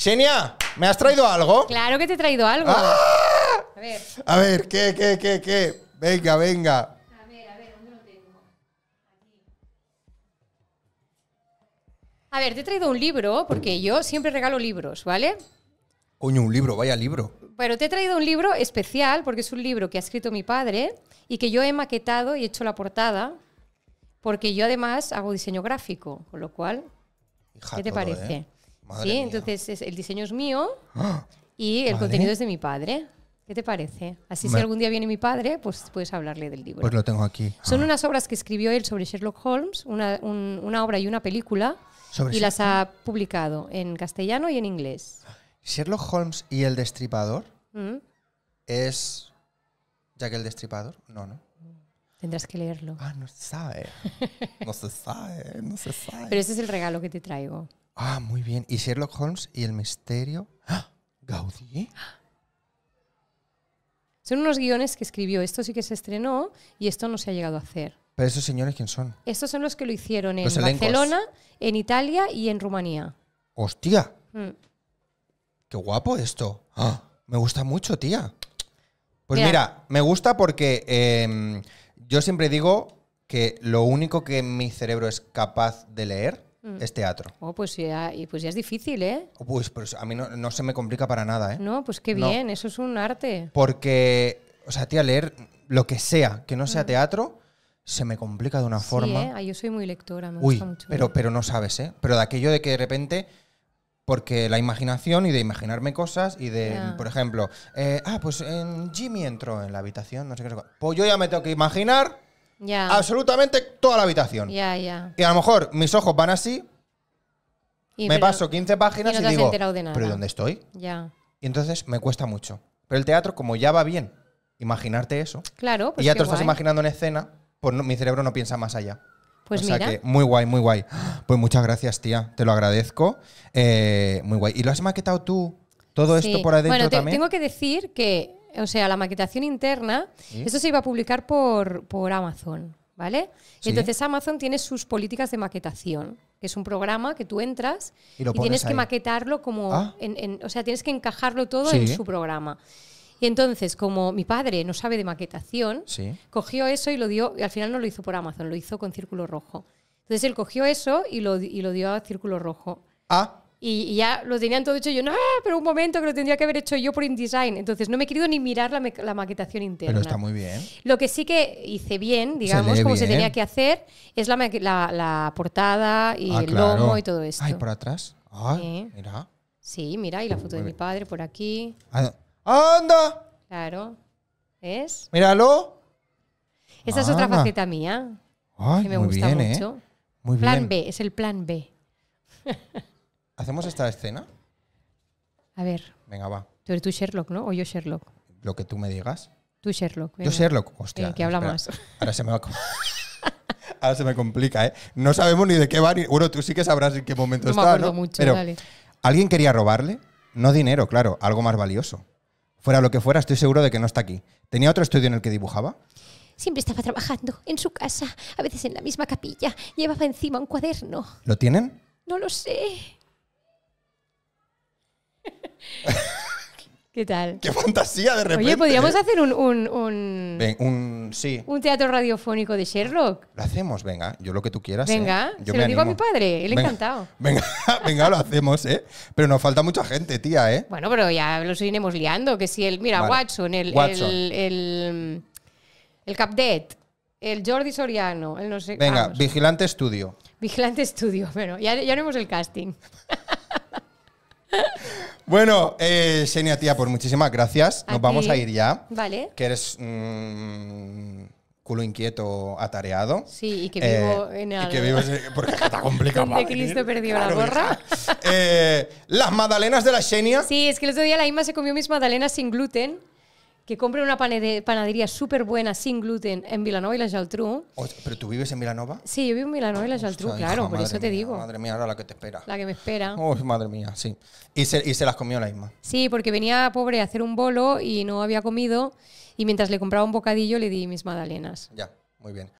Xenia, ¿me has traído algo? Claro que te he traído algo. Ah. A ver. A ver, ¿qué, qué, qué, qué? Venga, venga. A ver, a ver, ¿dónde lo tengo? A ver, te he traído un libro, porque yo siempre regalo libros, ¿vale? Coño, un libro, vaya libro. Pero te he traído un libro especial, porque es un libro que ha escrito mi padre y que yo he maquetado y hecho la portada, porque yo además hago diseño gráfico, con lo cual, ¿qué te ¿eh? parece? sí, entonces el diseño es mío ¡Ah! y el contenido es de mi padre. ¿Qué te parece? Así si algún día viene mi padre, pues puedes hablarle del libro. Pues lo tengo aquí. Son ah. unas obras que escribió él sobre Sherlock Holmes, una, obra y una película, y las ha publicado en castellano y en inglés. Sherlock Holmes y el destripador mm. ¿Es ya que el destripador. No, no. Tendrás que leerlo. Ah, no se sabe. No se sabe, no se sabe. Pero ese es el regalo que te traigo. Ah, muy bien. ¿Y Sherlock Holmes y el misterio? ¡Ah! ¿Gaudí? Son unos guiones que escribió. Esto sí que se estrenó y esto no se ha llegado a hacer. ¿Pero esos señores quién son? Estos son los que lo hicieron en Barcelona, en Italia y en Rumanía. ¡Hostia! Mm. ¡Qué guapo esto! ¡Ah! Me gusta mucho, tía. Pues Mira. me gusta porque em, yo siempre digo que lo único que mi cerebro es capaz de leer Mm. es teatro. Oh, pues ah, ya, pues ya es difícil, ¿eh? Oh, pues, pues, a mí no, se me complica para nada, ¿eh? No, pues qué bien, eso es un arte. Porque, o sea, tía, leer lo que sea, que no sea mm. teatro, se me complica de una forma. ¿eh? Ah, yo soy muy lectora, me gusta mucho. Pero, pero no sabes, ¿eh? Pero de aquello de que de repente porque la imaginación y de imaginarme cosas y de, por ejemplo, eh, ah, pues en Jimmy entró en la habitación, no sé qué. Pues yo ya me tengo que imaginar Absolutamente toda la habitación. Y a lo mejor mis ojos van así, me paso 15 páginas y, digo, ¿pero dónde estoy? Ya. Y entonces me cuesta mucho. Pero el teatro, como ya va bien, imaginarte eso. Claro, pues Y ya te estás imaginando en escena, pues mi cerebro no piensa más allá. Pues o sea que muy guay, muy guay. Pues muchas gracias, tía. Te lo agradezco. Eh, muy guay. ¿Y lo has maquetado tú? Todo esto por adentro también. Tengo que decir que o sea, la maquetación interna, eso esto se iba a publicar por, Amazon, ¿vale? Entonces Amazon tiene sus políticas de maquetación, que es un programa que tú entras y, tienes que maquetarlo como, ah. en, o sea, tienes que encajarlo todo en su programa. Y entonces, como mi padre no sabe de maquetación, cogió eso y lo dio, y al final no lo hizo por Amazon, lo hizo con Círculo Rojo. Entonces él cogió eso y lo, y lo dio a Círculo Rojo. Ah, y, ya lo tenían todo hecho. yo, no, pero un momento que lo tendría que haber hecho yo por InDesign. Entonces no me he querido ni mirar la, maquetación interna. Pero está muy bien. Lo que sí que hice bien, digamos, como se tenía que hacer, es la, la, portada y ah, el lomo y todo esto. Ay, por atrás. ay, mira. Sí, mira, y la foto de mi padre por aquí. Ah, ¡Anda! Claro. es Míralo. Esa es otra faceta mía. que me gusta mucho. ¿eh? muy bien plan B, es el plan B. ¿Hacemos esta escena? A ver. Venga, va. Tú eres tú Sherlock, ¿no? O yo Sherlock. Lo que tú me digas. Tú Sherlock. Yo Sherlock. Eh, hostia. ¿Qué hablamos? Ahora se me va Ahora se me complica, ¿eh? No sabemos ni de qué va. Ni... Bueno, tú sí que sabrás en qué momento no está, me acuerdo ¿no? mucho, Pero alguien quería robarle, no dinero, claro, algo más valioso. Fuera lo que fuera, estoy seguro de que no está aquí. ¿Tenía otro estudio en el que dibujaba? Siempre estaba trabajando, en su casa, a veces en la misma capilla. Llevaba encima un cuaderno. ¿Lo tienen? No lo sé. ¿Qué tal? ¡Qué fantasía de repente! Oye, podríamos hacer un, un, teatro radiofónico de Sherlock. Lo hacemos, venga, yo lo que tú quieras. Venga, ¿eh? yo se lo digo a mi padre, él Venga, encantado. Venga, lo hacemos, ¿eh? Pero nos falta mucha gente, tía, ¿eh? Bueno, pero ya lo iremos liando, que si el... Mira, Watson, el, el, el, Capdet, el Jordi Soriano, el no sé... Venga, Vigilante Estudio. Vigilante Estudio, bueno, ya, ya haremos el casting. Bueno, eh, Xenia, tía, pues muchísimas gracias. Nos vamos a ir ya. Vale. Que eres mmm, culo inquieto, atareado. Sí, y que vivo eh, en algo. Y que porque está complicado. De Cristo perdió la gorra. Eh, las magdalenas de la Xenia. Sí, es que el otro día la Ima se comió mis magdalenas sin gluten que compre una panadería súper buena, sin gluten, en Vilanova y la Geltrú. ¿Pero tú vives en Vilanova? Sí, yo vivo en Vilanova y la Geltrú, claro, por eso te digo. Madre mía, ahora la que te espera. La que me espera. Oh, madre mía, sí. Y se, y se las comió la misma. Sí, porque venía pobre a hacer un bolo y no había comido. Y mientras le compraba un bocadillo, le di mis magdalenas. Ya, muy bien.